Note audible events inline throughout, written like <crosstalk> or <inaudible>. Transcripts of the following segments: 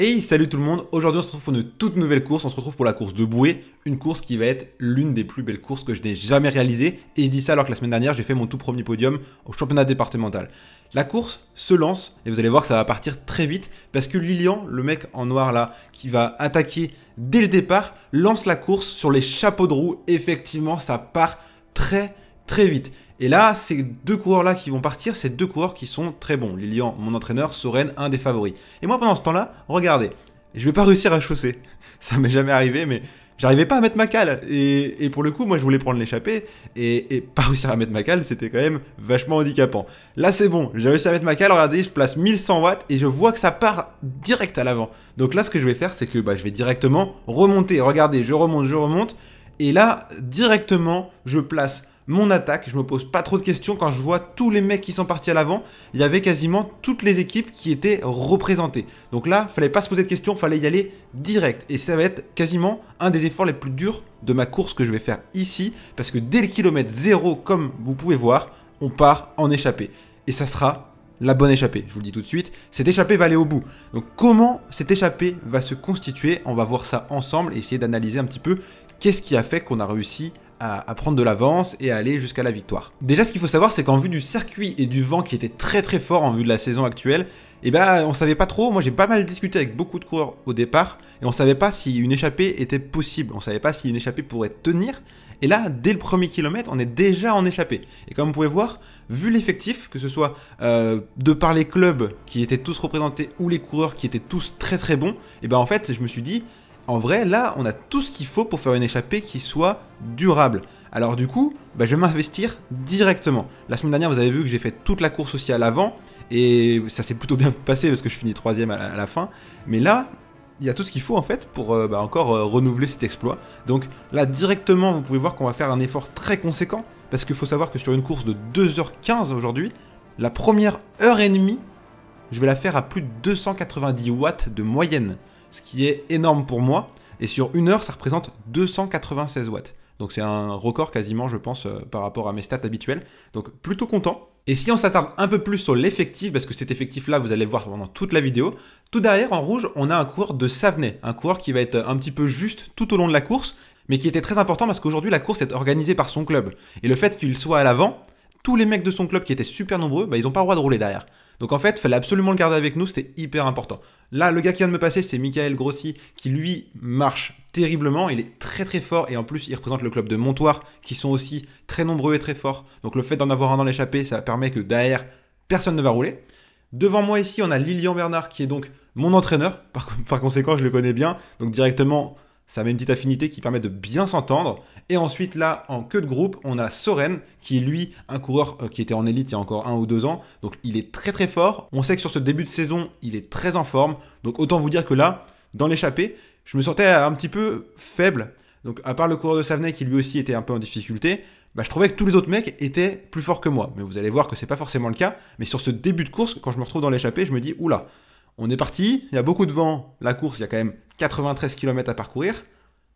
Hey, salut tout le monde, aujourd'hui on se retrouve pour une toute nouvelle course, on se retrouve pour la course de bouée, une course qui va être l'une des plus belles courses que je n'ai jamais réalisées, et je dis ça alors que la semaine dernière j'ai fait mon tout premier podium au championnat départemental. La course se lance, et vous allez voir que ça va partir très vite, parce que Lilian, le mec en noir là, qui va attaquer dès le départ, lance la course sur les chapeaux de roue, effectivement ça part très très vite. Et là, ces deux coureurs-là qui vont partir, c'est deux coureurs qui sont très bons. Lilian, mon entraîneur, Soren, un des favoris. Et moi, pendant ce temps-là, regardez, je vais pas réussir à chausser. <laughs> Ça m'est jamais arrivé, mais j'arrivais pas à mettre ma cale. Et, pour le coup, moi, je voulais prendre l'échappée. Et, <laughs> pas réussir à mettre ma cale, c'était quand même vachement handicapant. Là, c'est bon. J'ai réussi à mettre ma cale. Regardez, je place 1100 watts et je vois que ça part direct à l'avant. Donc là, ce que je vais faire, c'est que bah, je vais directement remonter. Regardez, je remonte, je remonte. Et là, directement, je place mon attaque. Je me pose pas trop de questions quand je vois tous les mecs qui sont partis à l'avant. Il y avait quasiment toutes les équipes qui étaient représentées. Donc là, fallait pas se poser de questions, fallait y aller direct. Et ça va être quasiment un des efforts les plus durs de ma course que je vais faire ici. Parce que dès le kilomètre zéro, comme vous pouvez voir, on part en échappée. Et ça sera la bonne échappée, je vous le dis tout de suite, cette échappée va aller au bout. Donc comment cette échappée va se constituer On va voir ça ensemble et essayer d'analyser un petit peu qu'est-ce qui a fait qu'on a réussi à, prendre de l'avance et à aller jusqu'à la victoire. Déjà, ce qu'il faut savoir, c'est qu'en vue du circuit et du vent qui était très très fort en vue de la saison actuelle, eh ben, on savait pas trop. Moi, j'ai pas mal discuté avec beaucoup de coureurs au départ et on savait pas si une échappée était possible. On savait pas si une échappée pourrait tenir. Et là, dès le premier kilomètre, on est déjà en échappée. Et comme vous pouvez voir, vu l'effectif, que ce soit euh, de par les clubs qui étaient tous représentés ou les coureurs qui étaient tous très très bons, et eh ben en fait, je me suis dit, en vrai, là, on a tout ce qu'il faut pour faire une échappée qui soit durable. Alors du coup, bah, je vais m'investir directement. La semaine dernière, vous avez vu que j'ai fait toute la course aussi à l'avant, et ça s'est plutôt bien <laughs> passé parce que je finis troisième à, la fin. Mais là, il y a tout ce qu'il faut en fait pour euh, bah, encore euh, renouveler cet exploit. Donc là, directement, vous pouvez voir qu'on va faire un effort très conséquent, parce qu'il faut savoir que sur une course de 2h15 aujourd'hui, la première heure et demie, je vais la faire à plus de 290 watts de moyenne ce qui est énorme pour moi. Et sur une heure, ça représente 296 watts. Donc c'est un record quasiment, je pense, euh, par rapport à mes stats habituelles. Donc plutôt content. Et si on s'attarde un peu plus sur l'effectif, parce que cet effectif-là, vous allez le voir pendant toute la vidéo, tout derrière, en rouge, on a un coureur de Savenay. Un coureur qui va être un petit peu juste tout au long de la course, mais qui était très important parce qu'aujourd'hui, la course est organisée par son club. Et le fait qu'il soit à l'avant, tous les mecs de son club qui étaient super nombreux, bah, ils n'ont pas le droit de rouler derrière. Donc en fait, il fallait absolument le garder avec nous, c'était hyper important. Là, le gars qui vient de me passer, c'est Michael Grossi, qui lui marche terriblement, il est très très fort, et en plus, il représente le club de Montoire, qui sont aussi très nombreux et très forts. Donc le fait d'en avoir un dans l'échappée, ça permet que derrière, personne ne va rouler. Devant moi ici, on a Lilian Bernard, qui est donc mon entraîneur, par conséquent, je le connais bien, donc directement ça met une petite affinité qui permet de bien s'entendre. Et ensuite, là, en queue de groupe, on a Soren, qui est lui un coureur euh, qui était en élite il y a encore un ou deux ans. Donc, il est très très fort. On sait que sur ce début de saison, il est très en forme. Donc, autant vous dire que là, dans l'échappée, je me sentais un petit peu faible. Donc, à part le coureur de Savenay qui lui aussi était un peu en difficulté, bah, je trouvais que tous les autres mecs étaient plus forts que moi. Mais vous allez voir que c'est pas forcément le cas. Mais sur ce début de course, quand je me retrouve dans l'échappée, je me dis, oula, on est parti, il y a beaucoup de vent, la course, il y a quand même 93 km à parcourir,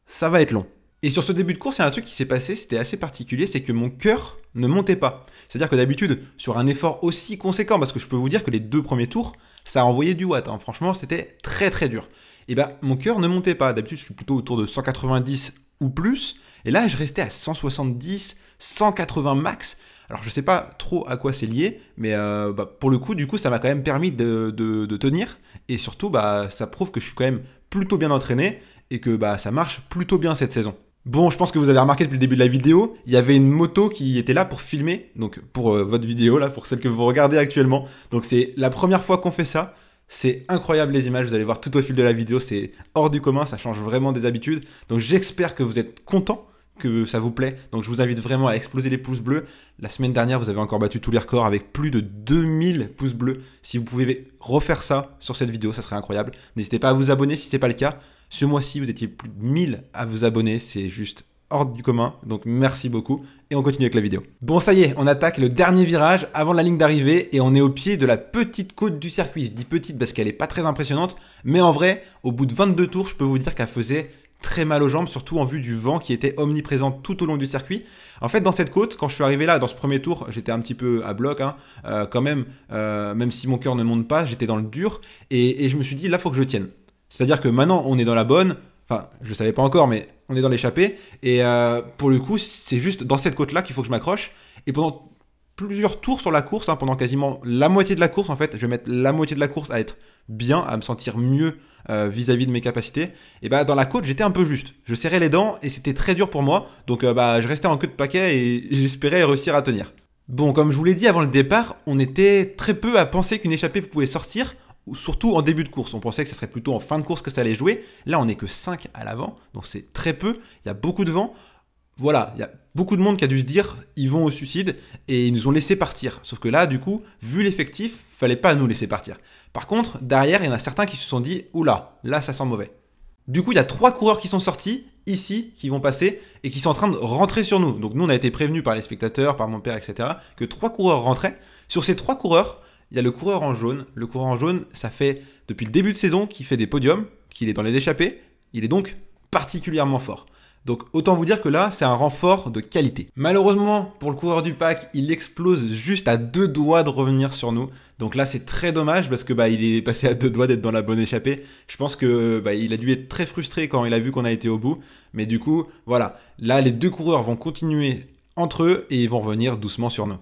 ça va être long. Et sur ce début de course, il y a un truc qui s'est passé, c'était assez particulier, c'est que mon cœur ne montait pas. C'est-à-dire que d'habitude, sur un effort aussi conséquent, parce que je peux vous dire que les deux premiers tours, ça a envoyé du watt, hein. franchement, c'était très très dur. Et eh bien, mon cœur ne montait pas. D'habitude, je suis plutôt autour de 190 ou plus, et là, je restais à 170, 180 max. Alors je sais pas trop à quoi c'est lié, mais euh, bah, pour le coup, du coup, ça m'a quand même permis de, tenir. Et surtout, bah, ça prouve que je suis quand même plutôt bien entraîné et que bah, ça marche plutôt bien cette saison. Bon, je pense que vous avez remarqué depuis le début de la vidéo, il y avait une moto qui était là pour filmer, donc pour euh, votre vidéo, là, pour celle que vous regardez actuellement. Donc c'est la première fois qu'on fait ça. C'est incroyable les images, vous allez voir tout au fil de la vidéo, c'est hors du commun, ça change vraiment des habitudes. Donc j'espère que vous êtes content que ça vous plaît. Donc je vous invite vraiment à exploser les pouces bleus. La semaine dernière, vous avez encore battu tous les records avec plus de 2000 pouces bleus. Si vous pouvez refaire ça sur cette vidéo, ça serait incroyable. N'hésitez pas à vous abonner si ce n'est pas le cas. Ce mois-ci, vous étiez plus de 1000 à vous abonner. C'est juste hors du commun. Donc merci beaucoup et on continue avec la vidéo. Bon ça y est, on attaque le dernier virage avant la ligne d'arrivée et on est au pied de la petite côte du circuit. Je dis petite parce qu'elle n'est pas très impressionnante, mais en vrai, au bout de 22 tours, je peux vous dire qu'elle faisait très mal aux jambes, surtout en vue du vent qui était omniprésent tout au long du circuit. En fait, dans cette côte, quand je suis arrivé là, dans ce premier tour, j'étais un petit peu à bloc, hein. euh, quand même, euh, même si mon cœur ne monte pas, j'étais dans le dur, et, je me suis dit, là, faut que je tienne. C'est-à-dire que maintenant, on est dans la bonne, enfin, je ne savais pas encore, mais on est dans l'échappée, et euh, pour le coup, c'est juste dans cette côte-là qu'il faut que je m'accroche, et pendant plusieurs tours sur la course, hein, pendant quasiment la moitié de la course en fait, je vais mettre la moitié de la course à être bien, à me sentir mieux euh, vis-à-vis de mes capacités, et bah dans la côte j'étais un peu juste. Je serrais les dents et c'était très dur pour moi, donc euh, bah je restais en queue de paquet et <laughs> j'espérais réussir à tenir. Bon, comme je vous l'ai dit avant le départ, on était très peu à penser qu'une échappée pouvait sortir, surtout en début de course. On pensait que ça serait plutôt en fin de course que ça allait jouer. Là, on n'est que 5 à l'avant, donc c'est très peu. Il y a beaucoup de vent voilà, il y a beaucoup de monde qui a dû se dire ils vont au suicide et ils nous ont laissé partir. Sauf que là, du coup, vu l'effectif, fallait pas nous laisser partir. Par contre, derrière, il y en a certains qui se sont dit oula, là ça sent mauvais. Du coup, il y a trois coureurs qui sont sortis ici qui vont passer et qui sont en train de rentrer sur nous. Donc nous, on a été prévenus par les spectateurs, par mon père, etc. que trois coureurs rentraient. Sur ces trois coureurs, il y a le coureur en jaune. Le coureur en jaune, ça fait depuis le début de saison qu'il fait des podiums, qu'il est dans les échappées. Il est donc particulièrement fort. Donc autant vous dire que là, c'est un renfort de qualité. Malheureusement, pour le coureur du pack, il explose juste à deux doigts de revenir sur nous. Donc là, c'est très dommage parce que bah il est passé à deux doigts d'être dans la bonne échappée. Je pense que bah, il a dû être très frustré quand il a vu qu'on a été au bout. Mais du coup, voilà. Là, les deux coureurs vont continuer entre eux et ils vont revenir doucement sur nous.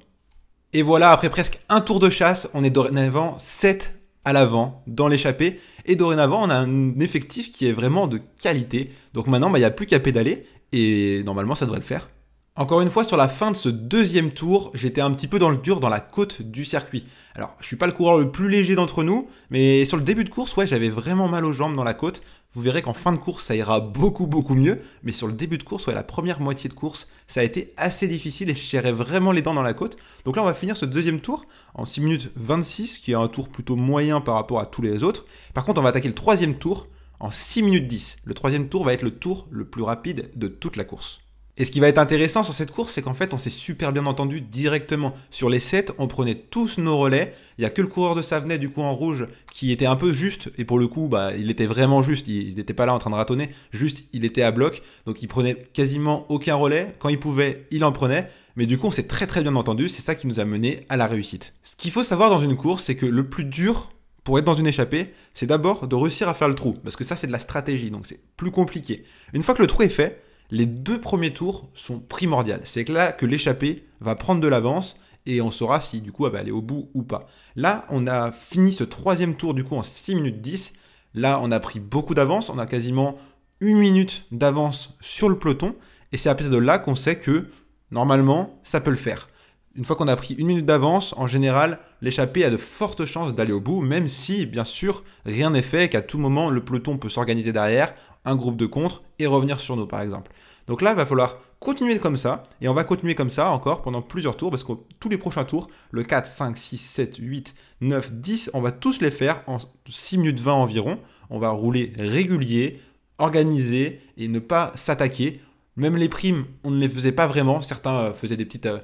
Et voilà, après presque un tour de chasse, on est dorénavant 7 à l'avant, dans l'échappée. Et dorénavant, on a un effectif qui est vraiment de qualité. Donc maintenant, bah, il n'y a plus qu'à pédaler. Et normalement, ça devrait le faire. Encore une fois, sur la fin de ce deuxième tour, j'étais un petit peu dans le dur dans la côte du circuit. Alors, je suis pas le coureur le plus léger d'entre nous, mais sur le début de course, ouais, j'avais vraiment mal aux jambes dans la côte. Vous verrez qu'en fin de course, ça ira beaucoup, beaucoup mieux. Mais sur le début de course, ouais, la première moitié de course, ça a été assez difficile et je serrais vraiment les dents dans la côte. Donc là, on va finir ce deuxième tour en 6 minutes 26, qui est un tour plutôt moyen par rapport à tous les autres. Par contre, on va attaquer le troisième tour en 6 minutes 10. Le troisième tour va être le tour le plus rapide de toute la course. Et ce qui va être intéressant sur cette course, c'est qu'en fait, on s'est super bien entendu directement. Sur les 7, on prenait tous nos relais. Il n'y a que le coureur de Savenay, du coup, en rouge, qui était un peu juste. Et pour le coup, bah, il était vraiment juste. Il n'était pas là en train de ratonner. Juste, il était à bloc. Donc, il prenait quasiment aucun relais. Quand il pouvait, il en prenait. Mais du coup, on s'est très très bien entendu. C'est ça qui nous a mené à la réussite. Ce qu'il faut savoir dans une course, c'est que le plus dur pour être dans une échappée, c'est d'abord de réussir à faire le trou. Parce que ça, c'est de la stratégie. Donc, c'est plus compliqué. Une fois que le trou est fait, les deux premiers tours sont primordiales. C'est là que l'échappée va prendre de l'avance et on saura si du coup elle va aller au bout ou pas. Là, on a fini ce troisième tour du coup en 6 minutes 10. Là, on a pris beaucoup d'avance, on a quasiment une minute d'avance sur le peloton. Et c'est à partir de là qu'on sait que normalement, ça peut le faire. Une fois qu'on a pris une minute d'avance, en général, l'échappée a de fortes chances d'aller au bout, même si, bien sûr, rien n'est fait et qu'à tout moment, le peloton peut s'organiser derrière un groupe de contre et revenir sur nous par exemple. Donc là, il va falloir continuer comme ça, et on va continuer comme ça encore pendant plusieurs tours, parce que tous les prochains tours, le 4, 5, 6, 7, 8, 9, 10, on va tous les faire en 6 minutes 20 environ. On va rouler régulier, organisé, et ne pas s'attaquer. Même les primes, on ne les faisait pas vraiment. Certains euh, faisaient des petites euh,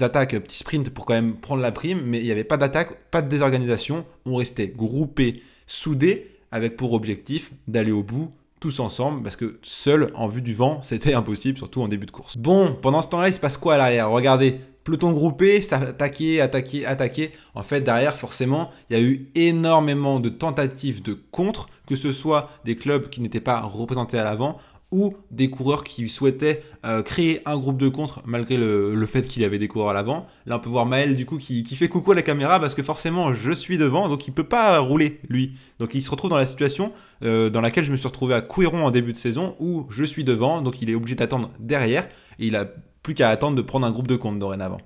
attaques, euh, petits sprints pour quand même prendre la prime, mais il n'y avait pas d'attaque, pas de désorganisation. On restait groupé, soudés, avec pour objectif d'aller au bout tous ensemble, parce que seul, en vue du vent, c'était impossible, surtout en début de course. Bon, pendant ce temps-là, il se passe quoi à l'arrière Regardez, peloton groupé, attaquer, attaquer, attaquer. En fait, derrière, forcément, il y a eu énormément de tentatives de contre, que ce soit des clubs qui n'étaient pas représentés à l'avant, ou des coureurs qui souhaitaient euh, créer un groupe de contre malgré le, fait qu'il y avait des coureurs à l'avant. Là, on peut voir Maël du coup qui, fait coucou à la caméra parce que forcément je suis devant, donc il peut pas rouler lui. Donc il se retrouve dans la situation euh, dans laquelle je me suis retrouvé à Couiron en début de saison où je suis devant, donc il est obligé d'attendre derrière et il a plus qu'à attendre de prendre un groupe de contre dorénavant.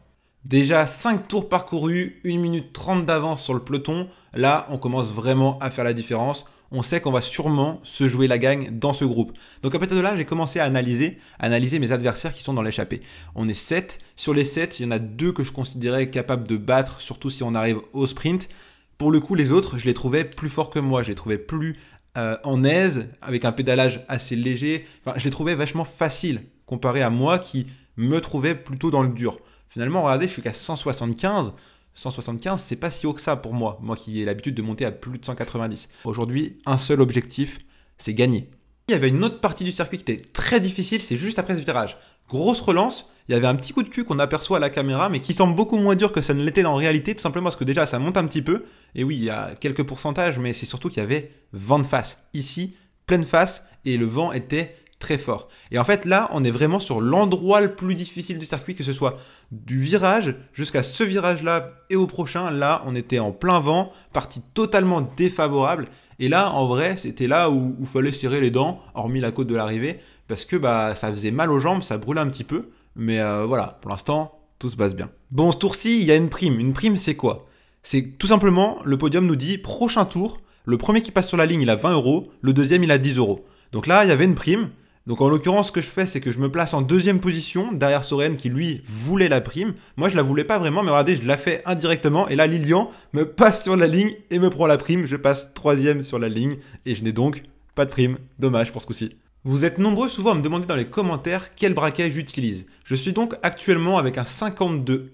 Déjà 5 tours parcourus, 1 minute 30 d'avance sur le peloton. Là, on commence vraiment à faire la différence on sait qu'on va sûrement se jouer la gagne dans ce groupe. Donc à partir de là, j'ai commencé à analyser, analyser mes adversaires qui sont dans l'échappée. On est 7. Sur les 7, il y en a deux que je considérais capables de battre, surtout si on arrive au sprint. Pour le coup, les autres, je les trouvais plus forts que moi, je les trouvais plus euh, en aise, avec un pédalage assez léger. Enfin, je les trouvais vachement faciles comparé à moi qui me trouvais plutôt dans le dur. Finalement, regardez, je suis qu'à 175. 175, c'est pas si haut que ça pour moi, moi qui ai l'habitude de monter à plus de 190. Aujourd'hui, un seul objectif, c'est gagner. Il y avait une autre partie du circuit qui était très difficile, c'est juste après ce virage. Grosse relance, il y avait un petit coup de cul qu'on aperçoit à la caméra, mais qui semble beaucoup moins dur que ça ne l'était en réalité, tout simplement parce que déjà ça monte un petit peu, et oui, il y a quelques pourcentages, mais c'est surtout qu'il y avait vent de face. Ici, pleine face, et le vent était très fort. Et en fait, là, on est vraiment sur l'endroit le plus difficile du circuit, que ce soit du virage jusqu'à ce virage-là et au prochain. Là, on était en plein vent, partie totalement défavorable. Et là, en vrai, c'était là où il fallait serrer les dents, hormis la côte de l'arrivée, parce que bah, ça faisait mal aux jambes, ça brûlait un petit peu. Mais euh, voilà, pour l'instant, tout se passe bien. Bon, ce tour-ci, il y a une prime. Une prime, c'est quoi C'est tout simplement, le podium nous dit, prochain tour, le premier qui passe sur la ligne, il a 20 euros, le deuxième, il a 10 euros. Donc là, il y avait une prime. Donc en l'occurrence, ce que je fais, c'est que je me place en deuxième position derrière Soren qui lui voulait la prime. Moi, je la voulais pas vraiment, mais regardez, je la fais indirectement. Et là, Lilian me passe sur la ligne et me prend la prime. Je passe troisième sur la ligne et je n'ai donc pas de prime. Dommage pour ce coup-ci. Vous êtes nombreux souvent à me demander dans les commentaires quel braquet j'utilise. Je suis donc actuellement avec un 52-11,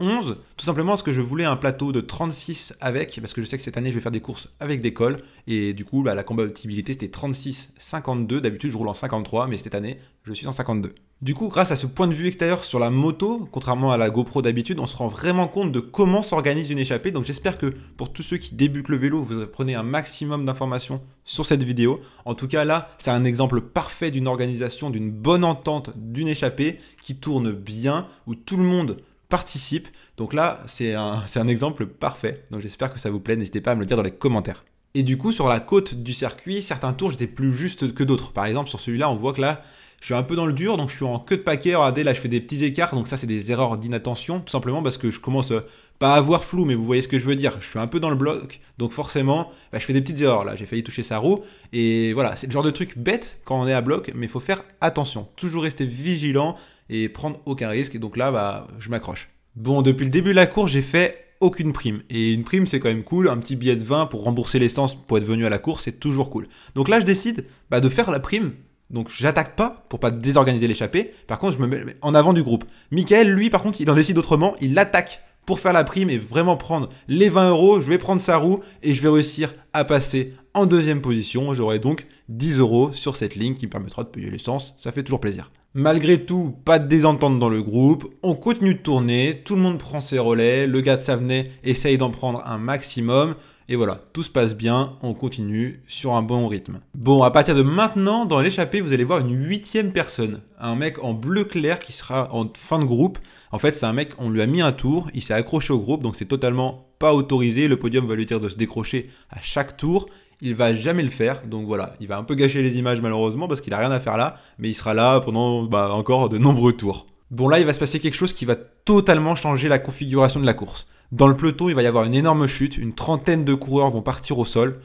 tout simplement parce que je voulais un plateau de 36 avec, parce que je sais que cette année je vais faire des courses avec des cols, et du coup bah, la compatibilité c'était 36-52, d'habitude je roule en 53, mais cette année je suis en 52. Du coup, grâce à ce point de vue extérieur sur la moto, contrairement à la GoPro d'habitude, on se rend vraiment compte de comment s'organise une échappée. Donc j'espère que pour tous ceux qui débutent le vélo, vous prenez un maximum d'informations sur cette vidéo. En tout cas, là, c'est un exemple parfait d'une organisation, d'une bonne entente, d'une échappée qui tourne bien, où tout le monde participe. Donc là, c'est un, un exemple parfait. Donc j'espère que ça vous plaît. N'hésitez pas à me le dire dans les commentaires. Et du coup, sur la côte du circuit, certains tours, j'étais plus juste que d'autres. Par exemple, sur celui-là, on voit que là, je suis un peu dans le dur, donc je suis en queue de paquet. Regardez, là, je fais des petits écarts, donc ça, c'est des erreurs d'inattention, tout simplement parce que je commence euh, pas à avoir flou, mais vous voyez ce que je veux dire. Je suis un peu dans le bloc, donc forcément, bah, je fais des petites erreurs. Là, j'ai failli toucher sa roue, et voilà, c'est le genre de truc bête quand on est à bloc, mais il faut faire attention. Toujours rester vigilant et prendre aucun risque. Et donc là, bah, je m'accroche. Bon, depuis le début de la course, j'ai fait aucune prime. Et une prime, c'est quand même cool. Un petit billet de 20 pour rembourser l'essence pour être venu à la course, c'est toujours cool. Donc là, je décide bah, de faire la prime donc j'attaque pas pour pas désorganiser l'échappée. Par contre, je me mets en avant du groupe. Michael, lui, par contre, il en décide autrement. Il attaque pour faire la prime et vraiment prendre les 20 euros. Je vais prendre sa roue et je vais réussir à passer en deuxième position. J'aurai donc 10 euros sur cette ligne qui me permettra de payer l'essence. Ça fait toujours plaisir. Malgré tout, pas de désentente dans le groupe. On continue de tourner. Tout le monde prend ses relais. Le gars de Savenay essaye d'en prendre un maximum. Et voilà, tout se passe bien, on continue sur un bon rythme. Bon, à partir de maintenant, dans l'échappée, vous allez voir une huitième personne, un mec en bleu clair qui sera en fin de groupe. En fait, c'est un mec, on lui a mis un tour, il s'est accroché au groupe, donc c'est totalement pas autorisé. Le podium va lui dire de se décrocher à chaque tour. Il va jamais le faire, donc voilà, il va un peu gâcher les images malheureusement parce qu'il a rien à faire là, mais il sera là pendant bah, encore de nombreux tours. Bon là, il va se passer quelque chose qui va totalement changer la configuration de la course. Dans le peloton, il va y avoir une énorme chute, une trentaine de coureurs vont partir au sol,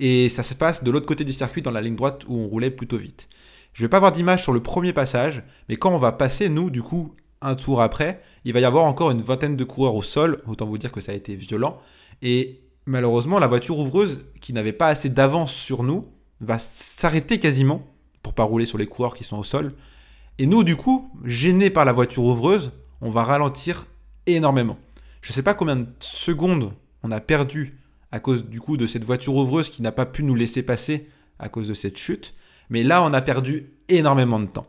et ça se passe de l'autre côté du circuit dans la ligne droite où on roulait plutôt vite. Je vais pas avoir d'image sur le premier passage, mais quand on va passer, nous, du coup, un tour après, il va y avoir encore une vingtaine de coureurs au sol, autant vous dire que ça a été violent, et malheureusement, la voiture ouvreuse, qui n'avait pas assez d'avance sur nous, va s'arrêter quasiment, pour pas rouler sur les coureurs qui sont au sol, et nous, du coup, gênés par la voiture ouvreuse, on va ralentir énormément. Je ne sais pas combien de secondes on a perdu à cause du coup de cette voiture ouvreuse qui n'a pas pu nous laisser passer à cause de cette chute. Mais là, on a perdu énormément de temps.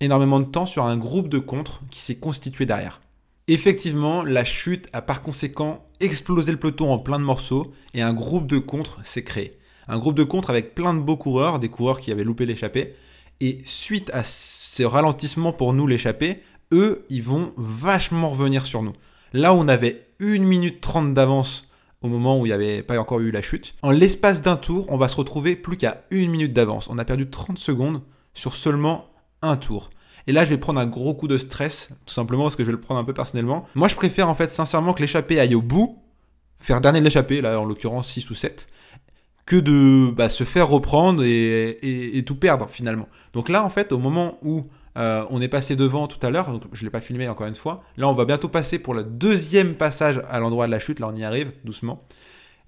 Énormément de temps sur un groupe de contre qui s'est constitué derrière. Effectivement, la chute a par conséquent explosé le peloton en plein de morceaux et un groupe de contre s'est créé. Un groupe de contre avec plein de beaux coureurs, des coureurs qui avaient loupé l'échappée. Et suite à ce ralentissement pour nous l'échapper, eux, ils vont vachement revenir sur nous. Là, on avait 1 minute 30 d'avance au moment où il n'y avait pas encore eu la chute. En l'espace d'un tour, on va se retrouver plus qu'à 1 minute d'avance. On a perdu 30 secondes sur seulement un tour. Et là, je vais prendre un gros coup de stress, tout simplement parce que je vais le prendre un peu personnellement. Moi, je préfère en fait sincèrement que l'échappée aille au bout, faire dernier l'échappée, là en l'occurrence 6 ou 7, que de bah, se faire reprendre et, tout perdre finalement. Donc là, en fait, au moment où euh, on est passé devant tout à l'heure, donc je ne l'ai pas filmé encore une fois. Là, on va bientôt passer pour le deuxième passage à l'endroit de la chute. Là, on y arrive doucement.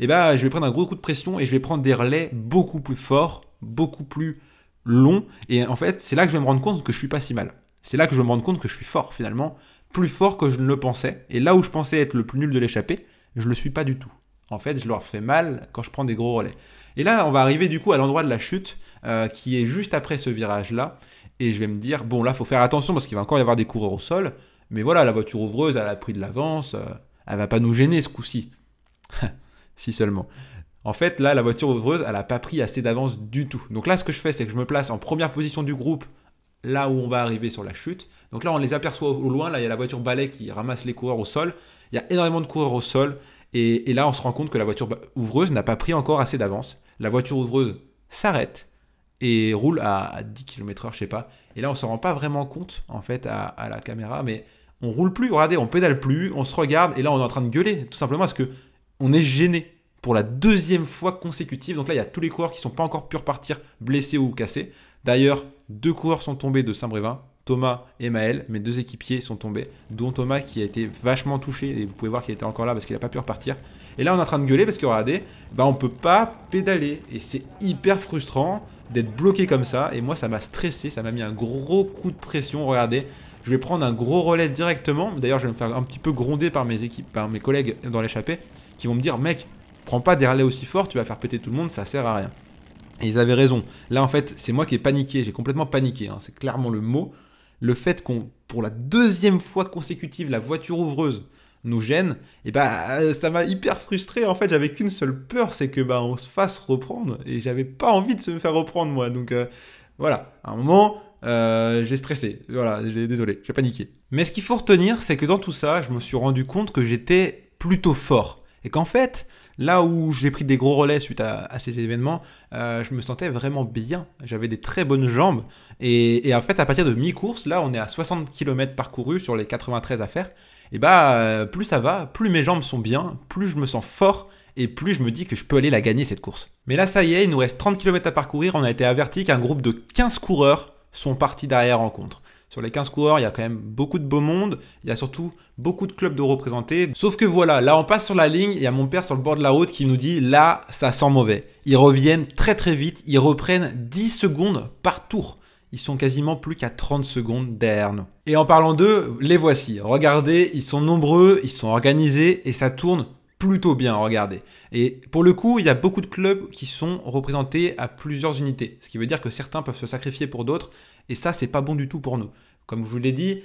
Et eh ben, je vais prendre un gros coup de pression et je vais prendre des relais beaucoup plus forts, beaucoup plus longs. Et en fait, c'est là que je vais me rendre compte que je suis pas si mal. C'est là que je vais me rendre compte que je suis fort finalement, plus fort que je ne le pensais. Et là où je pensais être le plus nul de l'échapper, je le suis pas du tout. En fait, je leur fais mal quand je prends des gros relais. Et là, on va arriver du coup à l'endroit de la chute euh, qui est juste après ce virage-là et je vais me dire, bon, là, faut faire attention parce qu'il va encore y avoir des coureurs au sol, mais voilà, la voiture ouvreuse, elle a pris de l'avance, euh, elle va pas nous gêner ce coup-ci. <laughs> si seulement. En fait, là, la voiture ouvreuse, elle n'a pas pris assez d'avance du tout. Donc là, ce que je fais, c'est que je me place en première position du groupe, là où on va arriver sur la chute. Donc là, on les aperçoit au loin. Là, il y a la voiture balai qui ramasse les coureurs au sol. Il y a énormément de coureurs au sol. et là, on se rend compte que la voiture ouvreuse n'a pas pris encore assez d'avance. La voiture ouvreuse s'arrête et roule à, 10 km/h, je sais pas. Et là, on s'en rend pas vraiment compte, en fait, à, la caméra, mais on roule plus, regardez, on pédale plus, on se regarde, et là, on est en train de gueuler, tout simplement, parce que on est gêné pour la deuxième fois consécutive. Donc là, il y a tous les coureurs qui sont pas encore pu repartir blessés ou cassés. D'ailleurs, deux coureurs sont tombés de Saint-Brévin, Thomas et Maël, mes deux équipiers sont tombés, dont Thomas qui a été vachement touché, et vous pouvez voir qu'il était encore là parce qu'il n'a pas pu repartir. Et là on est en train de gueuler parce que regardez, bah on peut pas pédaler, et c'est hyper frustrant, d'être bloqué comme ça. Et moi, ça m'a stressé, ça m'a mis un gros coup de pression. Regardez, je vais prendre un gros relais directement. D'ailleurs, je vais me faire un petit peu gronder par mes équipes, par mes collègues dans l'échappée, qui vont me dire, mec, prends pas des relais aussi forts, tu vas faire péter tout le monde, ça sert à rien. Et ils avaient raison. Là, en fait, c'est moi qui ai paniqué, j'ai complètement paniqué, hein, c'est clairement le mot. Le fait qu'on, pour la deuxième fois consécutive, la voiture ouvreuse nous gêne, et bah euh, ça m'a hyper frustré en fait, j'avais qu'une seule peur, c'est que bah on se fasse reprendre, et j'avais pas envie de se faire reprendre moi, donc euh, voilà, à un moment, euh, j'ai stressé, voilà, désolé, j'ai paniqué. Mais ce qu'il faut retenir, c'est que dans tout ça, je me suis rendu compte que j'étais plutôt fort, et qu'en fait, là où j'ai pris des gros relais suite à, ces événements, je me sentais vraiment bien. J'avais des très bonnes jambes. Et, et, en fait, à partir de mi-course, là, on est à 60 km parcourus sur les 93 à faire et eh bah euh, plus ça va, plus mes jambes sont bien, plus je me sens fort et plus je me dis que je peux aller la gagner cette course. Mais là ça y est, il nous reste 30 km à parcourir, on a été averti qu'un groupe de 15 coureurs sont partis derrière en contre. Sur les 15 coureurs, il y a quand même beaucoup de beau monde, il y a surtout beaucoup de clubs de représentés. Sauf que voilà, là on passe sur la ligne, il y a mon père sur le bord de la route qui nous dit là ça sent mauvais. Ils reviennent très très vite, ils reprennent 10 secondes par tour ils sont quasiment plus qu'à 30 secondes derrière nous. Et en parlant d'eux, les voici. Regardez, ils sont nombreux, ils sont organisés et ça tourne plutôt bien, regardez. Et pour le coup, il y a beaucoup de clubs qui sont représentés à plusieurs unités, ce qui veut dire que certains peuvent se sacrifier pour d'autres, et ça, c'est pas bon du tout pour nous. Comme je vous l'ai dit,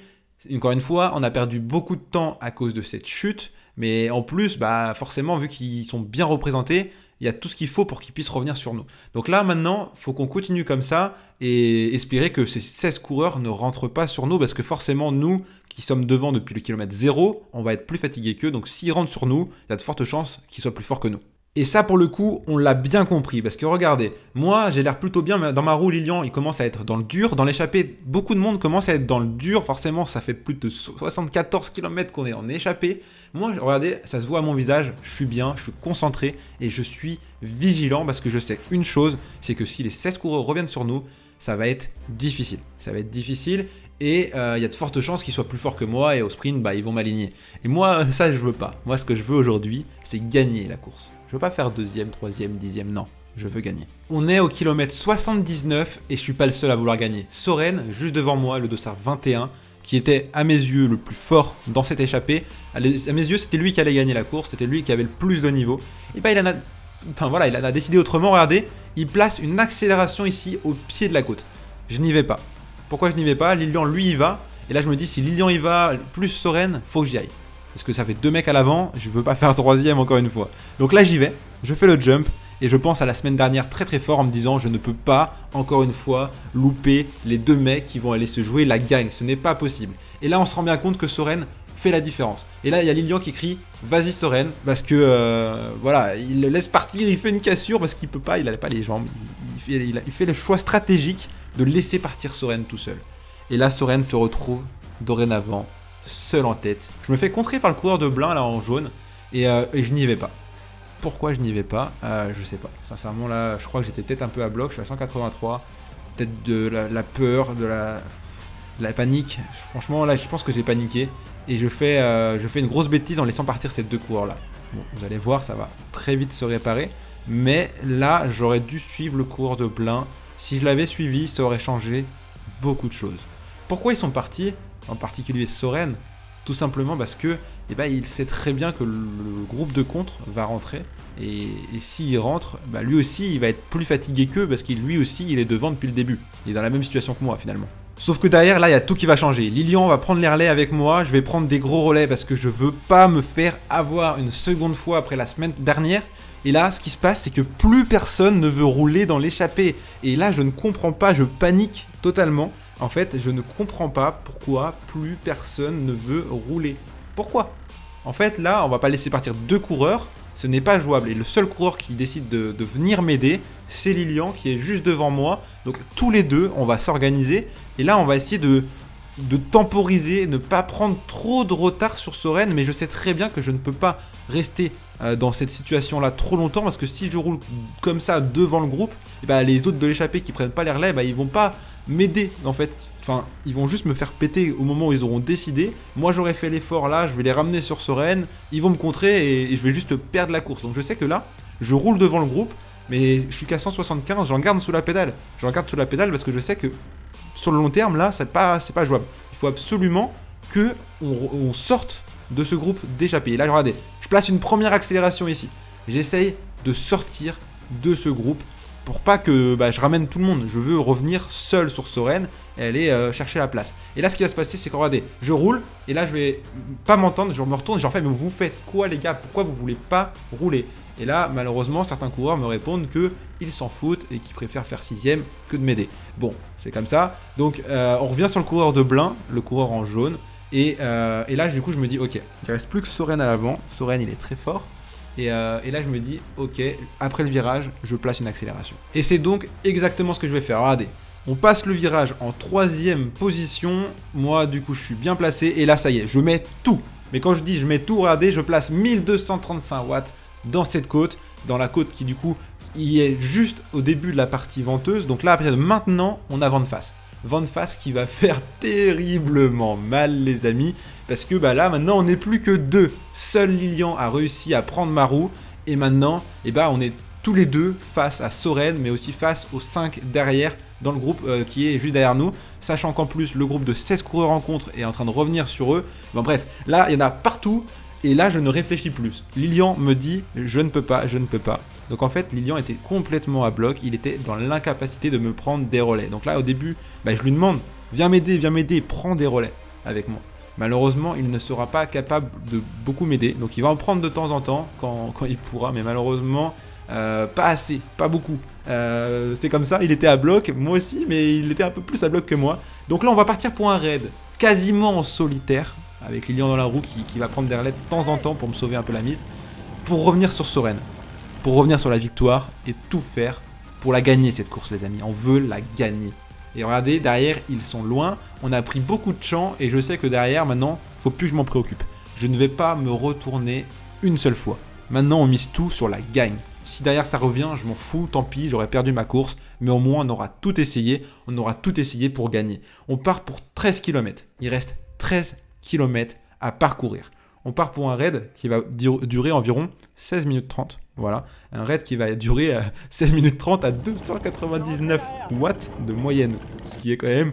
encore une fois, on a perdu beaucoup de temps à cause de cette chute, mais en plus, bah, forcément, vu qu'ils sont bien représentés, il y a tout ce qu'il faut pour qu'ils puissent revenir sur nous. Donc là, maintenant, il faut qu'on continue comme ça et espérer que ces 16 coureurs ne rentrent pas sur nous parce que forcément, nous qui sommes devant depuis le kilomètre 0, on va être plus fatigués qu'eux. Donc s'ils rentrent sur nous, il y a de fortes chances qu'ils soient plus forts que nous. Et ça, pour le coup, on l'a bien compris. Parce que regardez, moi, j'ai l'air plutôt bien dans ma roue. Lilian, il commence à être dans le dur. Dans l'échappée, beaucoup de monde commence à être dans le dur. Forcément, ça fait plus de 74 km qu'on est en échappée. Moi, regardez, ça se voit à mon visage. Je suis bien, je suis concentré et je suis vigilant parce que je sais une chose c'est que si les 16 coureurs reviennent sur nous, ça va être difficile. Ça va être difficile et euh, il y a de fortes chances qu'ils soient plus forts que moi et au sprint, bah, ils vont m'aligner. Et moi, <laughs> ça, je veux pas. Moi, ce que je veux aujourd'hui, c'est gagner la course. Je veux pas faire deuxième, troisième, dixième, non. Je veux gagner. On est au kilomètre 79 et je suis pas le seul à vouloir gagner. Soren, juste devant moi, le dossard 21, qui était à mes yeux le plus fort dans cette échappée. À mes yeux, c'était lui qui allait gagner la course, c'était lui qui avait le plus de niveau. Et bah, il en a Enfin voilà, il a décidé autrement, regardez, il place une accélération ici au pied de la côte. Je n'y vais pas. Pourquoi je n'y vais pas Lilian, lui, y va. Et là, je me dis, si Lilian y va, plus Soren, faut que j'y aille. Parce que ça fait deux mecs à l'avant, je veux pas faire troisième encore une fois. Donc là, j'y vais, je fais le jump, et je pense à la semaine dernière très très fort en me disant, je ne peux pas, encore une fois, louper les deux mecs qui vont aller se jouer la gagne. Ce n'est pas possible. Et là, on se rend bien compte que Soren fait la différence. Et là, il y a Lilian qui crie Vas-y, Soren, parce que euh, voilà, il le laisse partir, il fait une cassure parce qu'il peut pas, il n'a pas les jambes. Il, fait, le choix stratégique de laisser partir Soren tout seul. Et là, Soren se retrouve dorénavant seul en tête. Je me fais contrer par le coureur de blanc là en jaune euh, et, je n'y vais pas. Pourquoi je n'y vais pas euh, Je sais pas. Sincèrement, là, je crois que j'étais peut-être un peu à bloc. Je suis à 183. Peut-être de la peur, de la la panique, franchement là je pense que j'ai paniqué et je fais, euh, je fais une grosse bêtise en laissant partir ces deux coureurs là. vous allez voir, ça va très vite se réparer. Mais là, j'aurais dû suivre le coureur de plein. Si je l'avais suivi, ça aurait changé beaucoup de choses. Pourquoi ils sont partis En particulier Soren Tout simplement parce que, eh ben, il sait très bien que le groupe de contre va rentrer. Et, s'il rentre, bah, lui aussi, il va être plus fatigué qu'eux parce qu'il lui aussi, il est devant depuis le début. Il est dans la même situation que moi finalement. Sauf que derrière, là, il y a tout qui va changer. Lilian va prendre les relais avec moi, je vais prendre des gros relais parce que je veux pas me faire avoir une seconde fois après la semaine dernière. Et là, ce qui se passe, c'est que plus personne ne veut rouler dans l'échappée. Et là, je ne comprends pas, je panique totalement. En fait, je ne comprends pas pourquoi plus personne ne veut rouler. Pourquoi En fait, là, on va pas laisser partir deux coureurs ce n'est pas jouable. Et le seul coureur qui décide de, venir m'aider, c'est Lilian qui est juste devant moi. Donc tous les deux, on va s'organiser. Et là, on va essayer de, de temporiser, ne pas prendre trop de retard sur Soren. Mais je sais très bien que je ne peux pas rester euh, dans cette situation-là trop longtemps, parce que si je roule comme ça devant le groupe, et eh bah, ben, les autres de l'échappée qui prennent pas les relais, bah, ils vont pas m'aider en fait. Enfin, ils vont juste me faire péter au moment où ils auront décidé. Moi, j'aurais fait l'effort là, je vais les ramener sur Soren, ils vont me contrer et, je vais juste perdre la course. Donc je sais que là, je roule devant le groupe, mais je suis qu'à 175, j'en garde sous la pédale. J'en garde sous la pédale parce que je sais que sur le long terme, là, c'est pas, pas jouable. Il faut absolument que on sorte de ce groupe d'échappés. là, regardez, je place une première accélération ici. J'essaye de sortir de ce groupe pour pas que bah, je ramène tout le monde. Je veux revenir seul sur Soren et aller euh, chercher la place. Et là, ce qui va se passer, c'est que regardez, je roule et là, je vais pas m'entendre. Je me retourne, j'en fais, mais vous faites quoi, les gars Pourquoi vous voulez pas rouler Et là, malheureusement, certains coureurs me répondent que ils s'en foutent et qu'ils préfèrent faire sixième que de m'aider. Bon, c'est comme ça. Donc, euh, on revient sur le coureur de Blin, le coureur en jaune. Euh, et, là, du coup, je me dis, ok, il reste plus que Soren à l'avant. Soren, il est très fort. Euh, et, là, je me dis, ok, après le virage, je place une accélération. Et c'est donc exactement ce que je vais faire. Regardez, on passe le virage en troisième position. Moi, du coup, je suis bien placé. Et là, ça y est, je mets tout. Mais quand je dis je mets tout, regardez, je place 1235 watts dans cette côte, dans la côte qui, du coup, y est juste au début de la partie venteuse. Donc là, à partir de maintenant, on a vent de face. Van face qui va faire terriblement mal les amis, parce que bah là maintenant on n'est plus que deux. Seul Lilian a réussi à prendre Maru, et maintenant eh bah, on est tous les deux face à Soren, mais aussi face aux 5 derrière dans le groupe euh, qui est juste derrière nous, sachant qu'en plus le groupe de 16 coureurs en contre est en train de revenir sur eux. Bon bref, là il y en a partout, et là je ne réfléchis plus. Lilian me dit je ne peux pas, je ne peux pas. Donc en fait, Lilian était complètement à bloc, il était dans l'incapacité de me prendre des relais. Donc là, au début, bah, je lui demande, viens m'aider, viens m'aider, prends des relais avec moi. Malheureusement, il ne sera pas capable de beaucoup m'aider, donc il va en prendre de temps en temps quand, il pourra, mais malheureusement, euh, pas assez, pas beaucoup. Euh, c'est comme ça, il était à bloc, moi aussi, mais il était un peu plus à bloc que moi. Donc là, on va partir pour un raid, quasiment en solitaire, avec Lilian dans la roue qui, qui va prendre des relais de temps en temps pour me sauver un peu la mise, pour revenir sur Soren pour revenir sur la victoire et tout faire pour la gagner cette course les amis. On veut la gagner. Et regardez, derrière, ils sont loin. On a pris beaucoup de champs et je sais que derrière, maintenant, faut plus que je m'en préoccupe. Je ne vais pas me retourner une seule fois. Maintenant, on mise tout sur la gagne. Si derrière ça revient, je m'en fous, tant pis, j'aurais perdu ma course, mais au moins on aura tout essayé, on aura tout essayé pour gagner. On part pour 13 km. Il reste 13 km à parcourir. On part pour un raid qui va durer environ 16 minutes 30. Voilà, un raid qui va durer 16 euh, <laughs> minutes 30 à 299 watts de moyenne, ce qui est quand même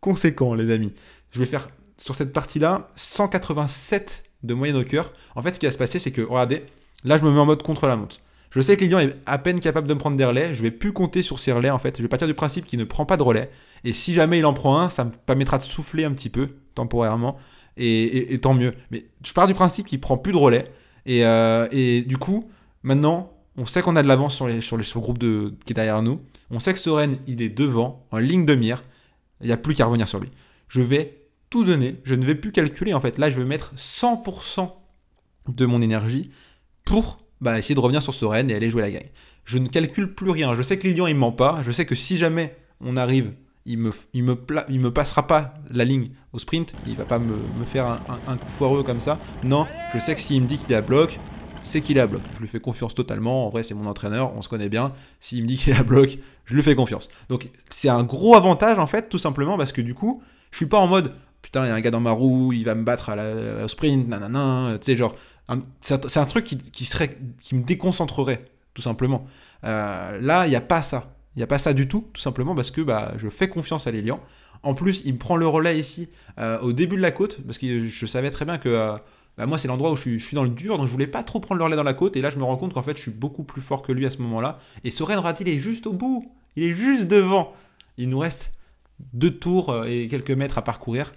conséquent, les amis. Je vais faire sur cette partie-là 187 de moyenne au cœur. En fait, ce qui va se passer, c'est que regardez, là, je me mets en mode contre la montre. Je sais que Lilian est à peine capable de me prendre des relais. Je vais plus compter sur ces relais en fait. Je vais partir du principe qu'il ne prend pas de relais. Et si jamais il en prend un, ça me permettra de souffler un petit peu temporairement. Et, tant mieux. Mais je pars du principe qu'il prend plus de relais. et euh, du coup, Maintenant, on sait qu'on a de l'avance sur, les, sur, les, le groupe de, qui est derrière nous. On sait que Soren, il est devant, en ligne de mire. Il n'y a plus qu'à revenir sur lui. Je vais tout donner. Je ne vais plus calculer, en fait. Là, je vais mettre 100% de mon énergie pour bah, essayer de revenir sur Soren et aller jouer la gagne. Je ne calcule plus rien. Je sais que Lilian, il ne ment pas. Je sais que si jamais on arrive, il me, il me, il me passera pas la ligne au sprint. Il va pas me, faire un, un coup foireux comme ça. Non, je sais que s'il me dit qu'il est à bloc, c'est qu'il est à bloc. Je lui fais confiance totalement. En vrai, c'est mon entraîneur, on se connaît bien. S'il me dit qu'il est à bloc, je lui fais confiance. Donc, c'est un gros avantage, en fait, tout simplement, parce que du coup, je suis pas en mode putain, il y a un gars dans ma roue, il va me battre à la, au sprint, nanana. Tu sais, genre, c'est un truc qui, serait, qui me déconcentrerait, tout simplement. Euh, là, il n'y a pas ça. Il n'y a pas ça du tout, tout simplement parce que bah, je fais confiance à l'élian, En plus, il me prend le relais ici euh, au début de la côte, parce que je savais très bien que. Euh, bah, moi c'est l'endroit où je suis, dans le dur, donc je voulais pas trop prendre le relais dans la côte, et là je me rends compte qu'en fait je suis beaucoup plus fort que lui à ce moment-là, et Soren Ratil est juste au bout, il est juste devant, il nous reste deux tours euh, et quelques mètres à parcourir,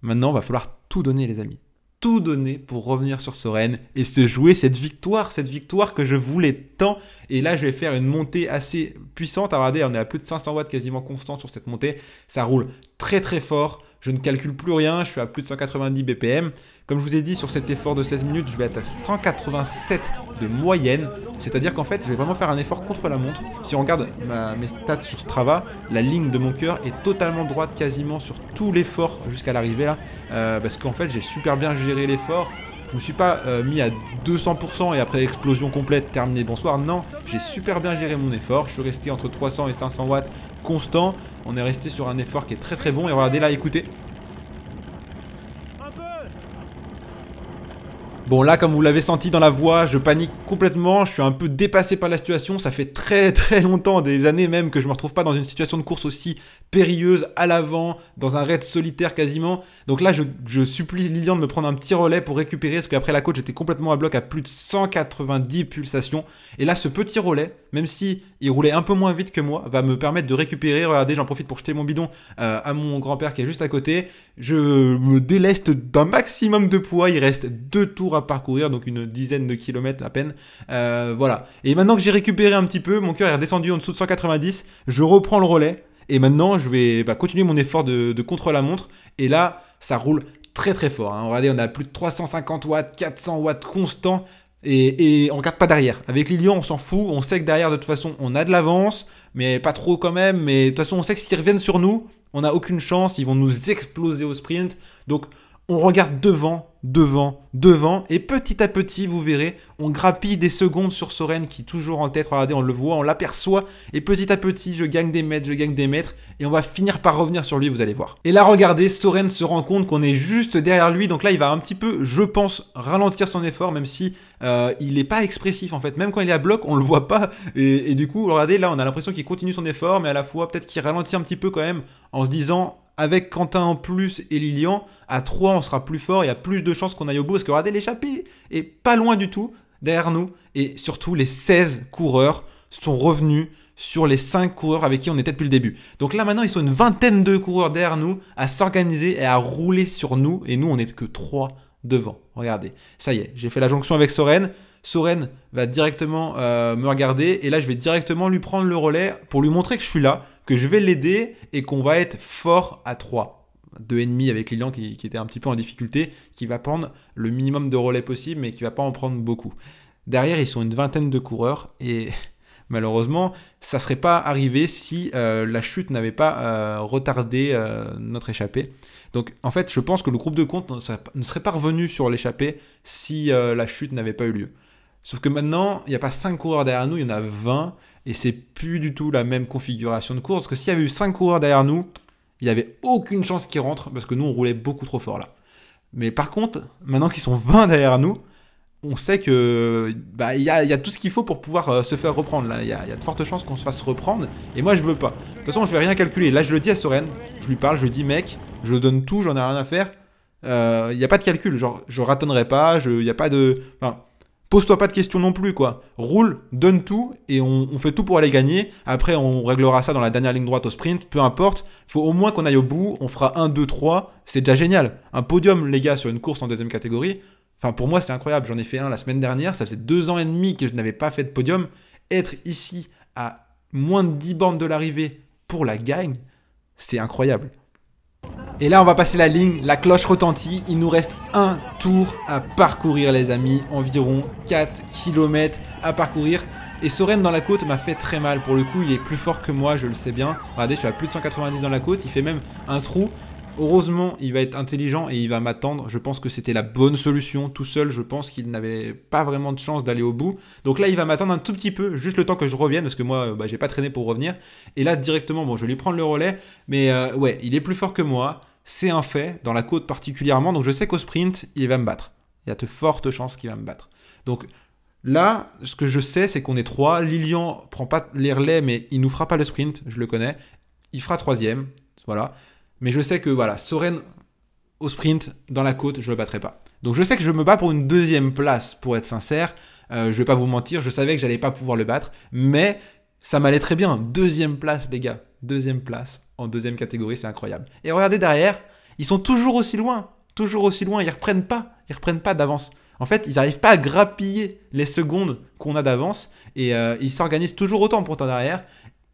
maintenant va falloir tout donner les amis, tout donner pour revenir sur Soren et se jouer cette victoire, cette victoire que je voulais tant, et là je vais faire une montée assez puissante, ah, regardez on est à plus de 500 watts quasiment constant sur cette montée, ça roule très très fort, je ne calcule plus rien, je suis à plus de 190 BPM. Comme je vous ai dit, sur cet effort de 16 minutes, je vais être à 187 de moyenne. C'est-à-dire qu'en fait, je vais vraiment faire un effort contre la montre. Si on regarde mes stats sur Strava, la ligne de mon cœur est totalement droite quasiment sur tout l'effort jusqu'à l'arrivée là. Euh, parce qu'en fait, j'ai super bien géré l'effort. Je me suis pas euh, mis à 200% et après explosion complète, terminé, bonsoir. Non, j'ai super bien géré mon effort. Je suis resté entre 300 et 500 watts constant. On est resté sur un effort qui est très très bon. Et regardez là, écoutez, Bon là comme vous l'avez senti dans la voix, je panique complètement, je suis un peu dépassé par la situation, ça fait très <laughs> très longtemps, des années même que je me retrouve pas dans une situation de course aussi périlleuse, à l'avant, dans un raid solitaire quasiment. Donc là je, supplie Lilian de me prendre un petit relais pour récupérer, parce qu'après la côte j'étais complètement à bloc à plus de 190 pulsations. Et là ce petit relais, même si il roulait un peu moins vite que moi, va me permettre de récupérer. Regardez, j'en profite pour jeter mon bidon euh, à mon grand-père qui est juste à côté. Je me déleste d'un maximum de poids. Il reste deux tours à parcourir, donc une dizaine de kilomètres à peine. Euh, voilà. Et maintenant que j'ai récupéré un petit peu, mon cœur est descendu en dessous de 190. Je reprends le relais. Et maintenant, je vais bah, continuer mon effort de, de contre-la-montre. Et là, ça roule très très fort. Hein. Regardez, on a plus de 350 watts, 400 watts constants. Et, on on garde pas derrière. Avec Lilian, on s'en fout. On sait que derrière, de toute façon, on a de l'avance, mais pas trop quand même. Mais de toute façon, on sait que s'ils reviennent sur nous, on n'a aucune chance. Ils vont nous exploser au sprint. Donc, on regarde devant, devant, devant, et petit à petit, vous verrez, on grappille des secondes sur Soren qui est toujours en tête, regardez, on le voit, on l'aperçoit, et petit à petit, je gagne des mètres, je gagne des mètres, et on va finir par revenir sur lui, vous allez voir. Et là, regardez, Soren se rend compte qu'on est juste derrière lui, donc là, il va un petit peu, je pense, ralentir son effort, même si euh, il n'est pas expressif, en fait. Même quand il est à bloc, on le voit pas, et, et du coup, regardez, là, on a l'impression qu'il continue son effort, mais à la fois, peut-être qu'il ralentit un petit peu quand même, en se disant avec Quentin en plus et Lilian, à 3, on sera plus fort, il y a plus de chances qu'on aille au bout, parce que regardez, l'échappée est pas loin du tout derrière nous, et surtout les 16 coureurs sont revenus sur les 5 coureurs avec qui on était depuis le début. Donc là maintenant, ils sont une vingtaine de coureurs derrière nous à s'organiser et à rouler sur nous, et nous, on n'est que 3 devant. Regardez, ça y est, j'ai fait la jonction avec Soren, Soren va directement euh, me regarder et là je vais directement lui prendre le relais pour lui montrer que je suis là, que je vais l'aider et qu'on va être fort à 3. Deux ennemis avec Lilian qui, était un petit peu en difficulté, qui va prendre le minimum de relais possible mais qui va pas en prendre beaucoup. Derrière ils sont une vingtaine de coureurs et <laughs> malheureusement, ça ne serait pas arrivé si euh, la chute n'avait pas euh, retardé notre échappée. Donc en fait, je pense que le groupe de compte ne serait pas revenu sur l'échappée si la chute n'avait pas eu lieu. Sauf que maintenant, il n'y a pas 5 coureurs derrière nous, il y en a 20, et c'est plus du tout la même configuration de course. Parce que s'il y avait eu 5 coureurs derrière nous, il n'y avait aucune chance qu'ils rentrent, parce que nous, on roulait beaucoup trop fort là. Mais par contre, maintenant qu'ils sont 20 derrière nous, on sait que bah, il y, a tout ce qu'il faut pour pouvoir euh, se faire reprendre là. Il y, a de fortes chances qu'on se fasse reprendre. Et moi je veux pas. De toute façon je vais rien calculer. Là je le dis à Soren, je lui parle, je lui dis mec, je donne tout, j'en ai rien à faire. Euh, il n'y a pas de calcul, genre je ratonnerai pas, il n'y a pas de. Pose-toi pas de questions non plus, quoi. Roule, donne tout, et on, fait tout pour aller gagner. Après, on réglera ça dans la dernière ligne droite au sprint, peu importe. Faut au moins qu'on aille au bout, on fera 1, 2, 3, c'est déjà génial. Un podium, les gars, sur une course en deuxième catégorie. Enfin, pour moi, c'est incroyable. J'en ai fait un la semaine dernière, ça faisait deux ans et demi que je n'avais pas fait de podium. Être ici à moins de 10 bandes de l'arrivée pour la gagne, c'est incroyable. Et là, on va passer la ligne, la cloche retentit, il nous reste un tour à parcourir les amis, environ 4 km à parcourir. Et Soren dans la côte m'a fait très mal, pour le coup il est plus fort que moi, je le sais bien. Regardez, je suis à plus de 190 dans la côte, il fait même un trou. Heureusement, il va être intelligent et il va m'attendre. Je pense que c'était la bonne solution. Tout seul, je pense qu'il n'avait pas vraiment de chance d'aller au bout. Donc là, il va m'attendre un tout petit peu, juste le temps que je revienne, parce que moi, euh, bah, j'ai pas traîné pour revenir. Et là, directement, bon, je vais lui prendre le relais. Mais euh, ouais, il est plus fort que moi. C'est un fait, dans la côte particulièrement. Donc je sais qu'au sprint, il va me battre. Il y a de fortes chances qu'il va me battre. Donc Là, ce que je sais, c'est qu'on est trois. Lilian prend pas les relais, mais il nous fera pas le sprint, je le connais. Il fera troisième, voilà. Mais je sais que voilà, Soren au sprint, dans la côte, je ne le battrai pas. Donc je sais que je me bats pour une deuxième place, pour être sincère. Euh, je ne vais pas vous mentir, je savais que j'allais pas pouvoir le battre, mais ça m'allait très bien. Deuxième place, les gars. Deuxième place en deuxième catégorie, c'est incroyable. Et regardez derrière, ils sont toujours aussi loin. Toujours aussi loin, ils reprennent pas. Ils reprennent pas d'avance. En fait, ils n'arrivent pas à grappiller les secondes qu'on a d'avance et euh, ils s'organisent toujours autant pourtant derrière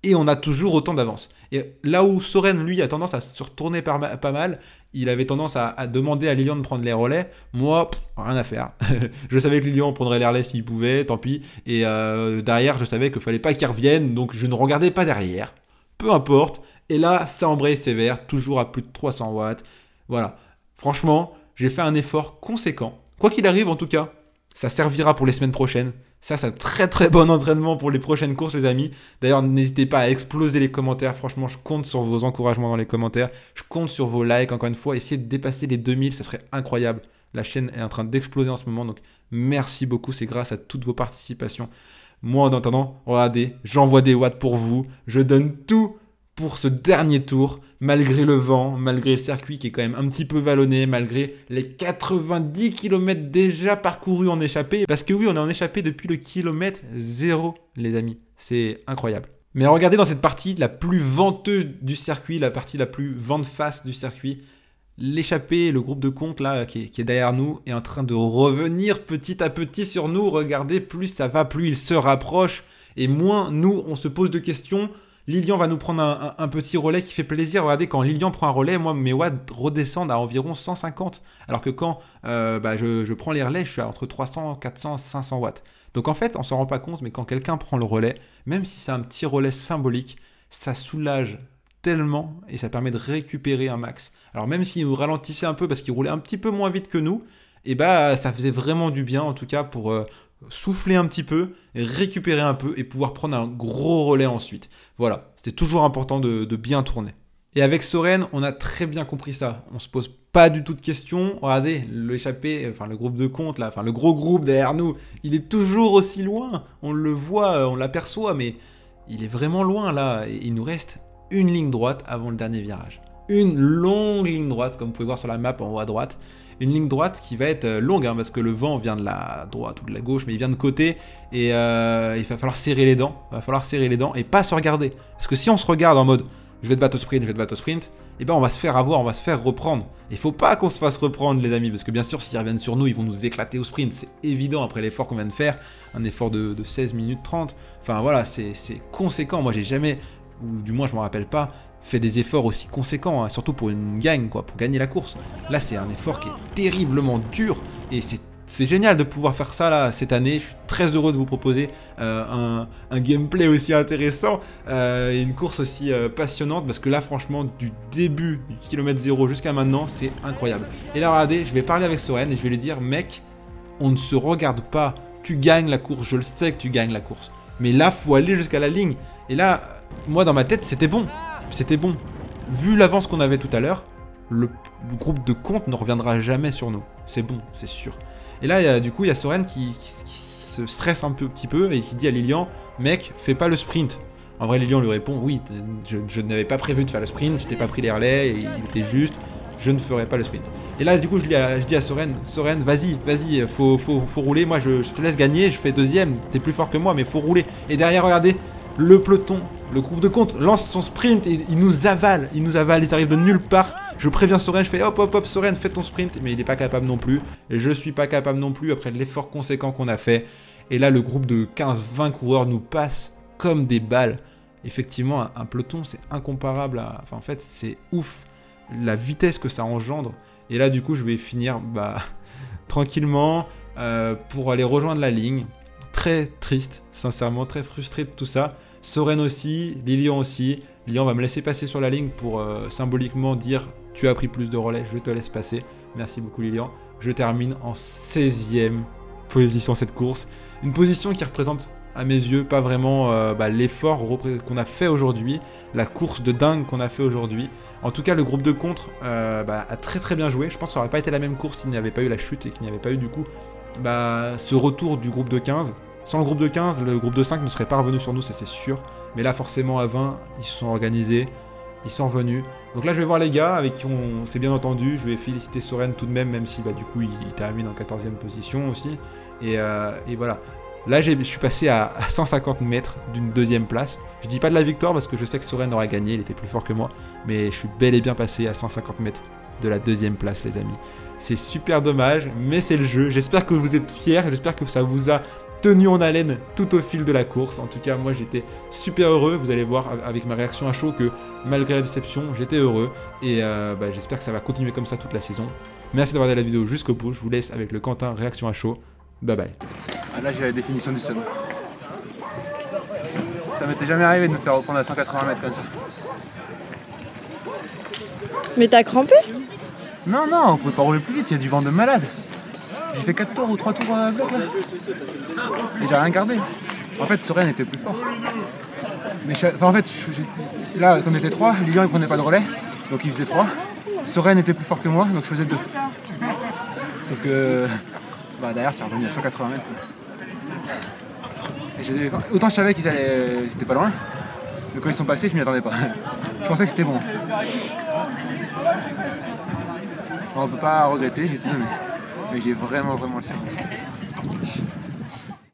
et on a toujours autant d'avance. Et là où Soren, lui, a tendance à se retourner pas mal, il avait tendance à, demander à Lilian de prendre les relais. Moi, rien à faire. <laughs> je savais que Lilian prendrait les relais s'il pouvait, tant pis. Et euh, derrière, je savais qu'il fallait pas qu'il revienne, donc je ne regardais pas derrière. Peu importe. Et là, ça embraye sévère, toujours à plus de 300 watts. Voilà. Franchement, j'ai fait un effort conséquent. Quoi qu'il arrive, en tout cas, ça servira pour les semaines prochaines. Ça, c'est un très très bon entraînement pour les prochaines courses, les amis. D'ailleurs, n'hésitez pas à exploser les commentaires. Franchement, je compte sur vos encouragements dans les commentaires. Je compte sur vos likes, encore une fois. Essayez de dépasser les 2000, ça serait incroyable. La chaîne est en train d'exploser en ce moment. Donc, merci beaucoup. C'est grâce à toutes vos participations. Moi, en attendant, regardez, j'envoie des watts pour vous. Je donne tout pour ce dernier tour, malgré le vent, malgré le circuit qui est quand même un petit peu vallonné, malgré les 90 km déjà parcourus en échappée. Parce que oui, on est en échappée depuis le kilomètre zéro, les amis. C'est incroyable. Mais regardez dans cette partie la plus venteuse du circuit, la partie la plus vente face du circuit, l'échappée, le groupe de compte là qui est, qui est, derrière nous est en train de revenir petit à petit sur nous. Regardez, plus ça va, plus il se rapproche et moins nous on se pose de questions. Lilian va nous prendre un, petit relais qui fait plaisir. Regardez, quand Lilian prend un relais, moi, mes watts redescendent à environ 150. Alors que quand euh, bah, je, prends les relais, je suis à entre 300, 400, 500 watts. Donc en fait, on s'en rend pas compte, mais quand quelqu'un prend le relais, même si c'est un petit relais symbolique, ça soulage tellement et ça permet de récupérer un max. Alors même s'il nous ralentissait un peu parce qu'il roulait un petit peu moins vite que nous, et eh bah ça faisait vraiment du bien en tout cas pour, euh, souffler un petit peu, récupérer un peu et pouvoir prendre un gros relais ensuite. Voilà, c'était toujours important de, bien tourner. Et avec Soren, on a très bien compris ça. On se pose pas du tout de questions. Regardez, l'échappé, enfin le groupe de compte, là, enfin le gros groupe derrière nous, il est toujours aussi loin. On le voit, euh, on l'aperçoit, mais il est vraiment loin là. Et il nous reste une ligne droite avant le dernier virage. Une longue ligne droite, comme vous pouvez voir sur la map en haut à droite une ligne droite qui va être euh, longue, hein, parce que le vent vient de la droite ou de la gauche, mais il vient de côté, et euh, il va falloir serrer les dents, va falloir serrer les dents et pas se regarder. Parce que si on se regarde en mode je vais te battre au sprint, je vais te battre au sprint, et eh ben on va se faire avoir, on va se faire reprendre. Il faut pas qu'on se fasse reprendre les amis, parce que bien sûr s'ils reviennent sur nous, ils vont nous éclater au sprint, c'est évident après l'effort qu'on vient de faire, un effort de, de 16 minutes 30, enfin voilà, c'est conséquent, moi j'ai jamais, ou du moins je m'en rappelle pas, fait des efforts aussi conséquents, hein, surtout pour une gagne, quoi, pour gagner la course. Là, c'est un effort qui est terriblement dur et c'est génial de pouvoir faire ça là cette année. Je suis très heureux de vous proposer euh, un, gameplay aussi intéressant euh, et une course aussi euh, passionnante parce que là, franchement, du début du kilomètre zéro jusqu'à maintenant, c'est incroyable. Et là, regardez, je vais parler avec Soren et je vais lui dire, mec, on ne se regarde pas. Tu gagnes la course, je le sais que tu gagnes la course. Mais là, faut aller jusqu'à la ligne. Et là, moi, dans ma tête, c'était bon. C'était bon. Vu l'avance qu'on avait tout à l'heure, le groupe de compte ne reviendra jamais sur nous. C'est bon, c'est sûr. Et là, du coup, il y a Soren qui, se stresse un peu, petit peu et qui dit à Lilian Mec, fais pas le sprint. En vrai, Lilian lui répond Oui, je, n'avais pas prévu de faire le sprint, je t'ai pas pris les relais, il était juste, je ne ferai pas le sprint. Et là, du coup, je, dis à, Soren Soren, vas-y, vas-y, faut, rouler. Moi, je, je te laisse gagner, je fais deuxième, t'es plus fort que moi, mais faut rouler. Et derrière, regardez, le peloton le groupe de compte lance son sprint et il nous avale. Il nous avale, il arrive de nulle part. Je préviens Soren, je fais hop hop hop Soren, fais ton sprint. Mais il n'est pas capable non plus. Et je suis pas capable non plus après l'effort conséquent qu'on a fait. Et là, le groupe de 15-20 coureurs nous passe comme des balles. Effectivement, un, peloton, c'est incomparable. À... Enfin, en fait, c'est ouf la vitesse que ça engendre. Et là, du coup, je vais finir bah, <laughs> tranquillement euh, pour aller rejoindre la ligne. Très triste, sincèrement, très frustré de tout ça. Soren aussi, Lilian aussi. Lilian va me laisser passer sur la ligne pour euh, symboliquement dire tu as pris plus de relais, je te laisse passer. Merci beaucoup Lilian. Je termine en 16e position cette course. Une position qui représente à mes yeux pas vraiment euh, bah, l'effort qu'on a fait aujourd'hui, la course de dingue qu'on a fait aujourd'hui. En tout cas, le groupe de contre euh, bah, a très très bien joué. Je pense que ça n'aurait pas été la même course s'il n'y avait pas eu la chute et qu'il n'y avait pas eu du coup bah, ce retour du groupe de 15. Sans le groupe de 15, le groupe de 5 ne serait pas revenu sur nous, ça c'est sûr. Mais là, forcément, à 20, ils se sont organisés, ils sont revenus. Donc là, je vais voir les gars avec qui on s'est bien entendu. Je vais féliciter Soren tout de même, même si bah, du coup, il, termine en 14e position aussi. Et, euh, voilà. Là, je suis passé à, 150 mètres d'une deuxième place. Je dis pas de la victoire parce que je sais que Soren aurait gagné, il était plus fort que moi. Mais je suis bel et bien passé à 150 mètres de la deuxième place, les amis. C'est super dommage, mais c'est le jeu. J'espère que vous êtes fiers, j'espère que ça vous a tenu en haleine tout au fil de la course. En tout cas, moi j'étais super heureux. Vous allez voir avec ma réaction à chaud que malgré la déception, j'étais heureux. Et euh, bah, j'espère que ça va continuer comme ça toute la saison. Merci d'avoir regardé la vidéo jusqu'au bout. Je vous laisse avec le Quentin réaction à chaud. Bye bye. Ah là, j'ai la définition du son. Ça m'était jamais arrivé de me faire reprendre à 180 mètres comme ça. Mais t'as crampé Non, non, on pouvait pas rouler plus vite, il y a du vent de malade. J'ai fait 4 tours ou 3 tours à euh, bloc là. Et j'ai rien gardé. En fait, Soren était plus fort. Mais en fait, là, comme on était 3, Lilian il prenait pas de relais, donc il faisait 3. Soren était plus fort que moi, donc je faisais 2. Sauf que bah, derrière, c'est revenu à 180 mètres. Et je, autant je savais qu'ils allaient, c'était euh, pas loin, mais quand ils sont passés, je m'y attendais pas. Je pensais que c'était bon. On peut pas regretter, j'ai tout donné. Mais j'ai vraiment, vraiment le sang. <laughs>